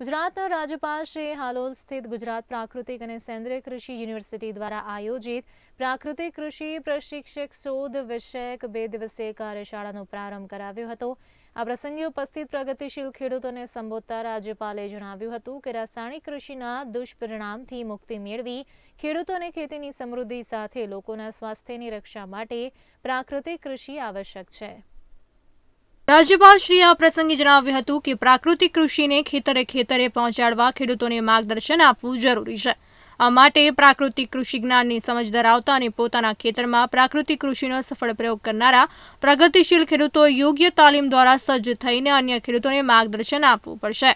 ગુજરાતના રાજ્યપાલ શ્રી હાલોલ સ્થિત ગુજરાત પ્રાકૃતિક અને સેન્દ્રીય કૃષિ યુનિવર્સિટી દ્વારા આયોજિત પ્રાકૃતિક કૃષિ પ્રશિક્ષક શોધ વિષયક બે દિવસીય કાર્યશાળાનો પ્રારંભ કરાવ્યો હતો આ પ્રસંગે ઉપસ્થિત પ્રગતિશીલ ખેડૂતોને સંબોધતા રાજ્યપાલે જણાવ્યું હતું કે રાસાયણિક કૃષિના દુષ્પરિણામથી મુક્તિ મેળવી ખેડૂતોને ખેતીની સમૃદ્ધિ સાથે લોકોના સ્વાસ્થ્યની રક્ષા માટે પ્રાકૃતિક કૃષિ આવશ્યક છે રાજ્યપાલ રાજ્યપાલશ્રીએ આ પ્રસંગે જણાવ્યું હતું કે પ્રાકૃતિક કૃષિને ખેતરે ખેતરે પહોંચાડવા ખેડૂતોને માર્ગદર્શન આપવું જરૂરી છે આ માટે પ્રાકૃતિક કૃષિ જ્ઞાનની સમજ ધરાવતા અને પોતાના ખેતરમાં પ્રાકૃતિક કૃષિનો સફળ પ્રયોગ કરનારા પ્રગતિશીલ ખેડૂતો યોગ્ય તાલીમ દ્વારા સજ્જ થઈને અન્ય ખેડૂતોને માર્ગદર્શન આપવું પડશે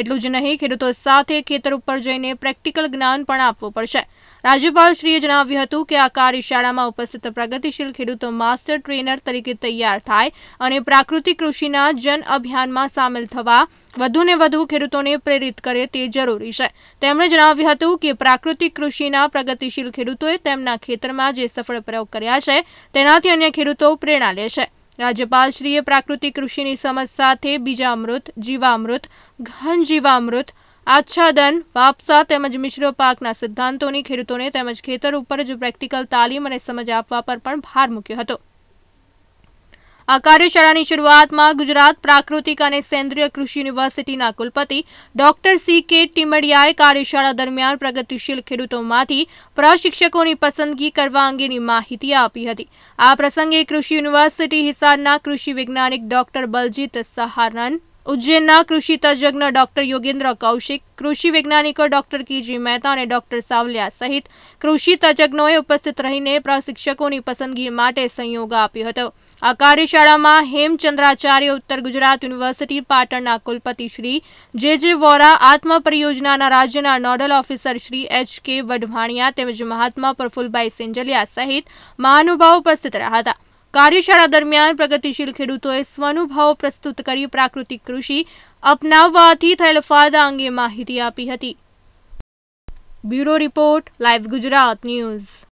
એટલું જ નહીં ખેડૂતો સાથે ખેતર ઉપર જઈને પ્રેક્ટિકલ જ્ઞાન પણ આપવું પડશે રાજ્યપાલશ્રીએ જણાવ્યું હતું કે આ કાર્યશાળામાં ઉપસ્થિત પ્રગતિશીલ ખેડૂતો માસ્ટર ટ્રેનર તરીકે તૈયાર થાય અને પ્રાકૃતિક કૃષિના જન અભિયાનમાં સામેલ થવા વધુને વધુ ખેડૂતોને પ્રેરિત કરે તે જરૂરી છે તેમણે જણાવ્યું હતું કે પ્રાકૃતિક કૃષિના પ્રગતિશીલ ખેડૂતોએ તેમના ખેતરમાં જે સફળ પ્રયોગ કર્યા છે તેનાથી અન્ય ખેડૂતો પ્રેરણા લે છે રાજ્યપાલશ્રીએ પ્રાકૃતિક કૃષિની સમજ સાથે બીજામૃત જીવામૃત ઘન જીવામૃત આચ્છાદન વાપસા તેમજ મિશ્ર પાકના સિદ્ધાંતોની ખેડૂતોને તેમજ ખેતર ઉપર જ પ્રેક્ટિકલ તાલીમ અને સમજ આપવા પર પણ ભાર મૂક્યો હતો આ કાર્યશાળાની શરૂઆતમાં ગુજરાત પ્રાકૃતિક અને સેન્દ્રીય કૃષિ યુનિવર્સિટીના કુલપતિ ડોક્ટર સી કે ટીમડિયાએ કાર્યશાળા દરમિયાન પ્રગતિશીલ ખેડૂતોમાંથી પ્રશિક્ષકોની પસંદગી કરવા અંગેની માહિતી આપી હતી આ પ્રસંગે કૃષિ યુનિવર્સિટી હિસારના કૃષિ વૈજ્ઞાનિક ડોક્ટર બલજીત સહારન ઉજ્જૈનના કૃષિ તજજ્ઞ ડોક્ટર યોગેન્દ્ર કૌશિક કૃષિ વૈજ્ઞાનિકો ડોક્ટર કીજી મહેતા અને ડોક્ટર સાવલિયા સહિત કૃષિ તજજ્ઞોએ ઉપસ્થિત રહીને પ્રશિક્ષકોની પસંદગી માટે સંયોગ આપ્યો હતો આ કાર્યશાળામાં હેમચંદ્રાચાર્ય ઉત્તર ગુજરાત યુનિવર્સિટી પાટણના કુલપતિ શ્રી જે જે વોરા આત્મા પરિયોજનાના રાજ્યના nodal officer Shri H K વઢવાણિયા તેમજ મહાત્મા પ્રફુલભાઈ સેન્જલિયા સહિત મહાનુભાવો ઉપસ્થિત રહ્યા હતા કાર્યશાળા દરમિયાન પ્રગતિશીલ ખેડૂતોએ સ્વાનુભાવો પ્રસ્તુત કરી પ્રાકૃતિક કૃષિ અપનાવવાથી થયેલ ફાયદા અંગે માહિતી આપી હતી bureau report live Gujarat news